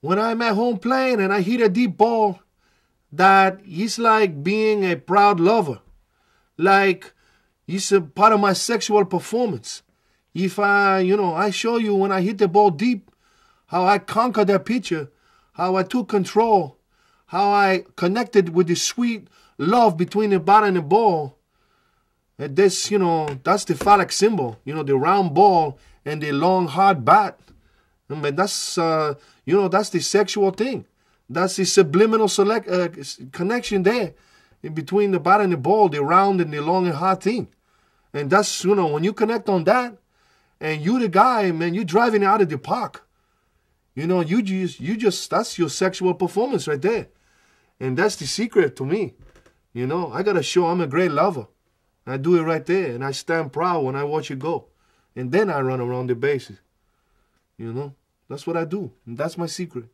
When I'm at home playing and I hit a deep ball, that it's like being a proud lover. Like it's a part of my sexual performance. If I, you know, I show you when I hit the ball deep, how I conquered that pitcher, how I took control, how I connected with the sweet love between the bat and the ball. And this, you know, that's the phallic symbol, you know, the round ball and the long hard bat. But that's, uh, you know, that's the sexual thing. That's the subliminal select, uh, connection there between the bat and the ball, the round and the long and hard thing. And that's, you know, when you connect on that and you the guy, man, you are driving out of the park. You know, you just, you just, that's your sexual performance right there. And that's the secret to me. You know, I got to show I'm a great lover. I do it right there and I stand proud when I watch it go. And then I run around the bases. You know, that's what I do. that's my secret.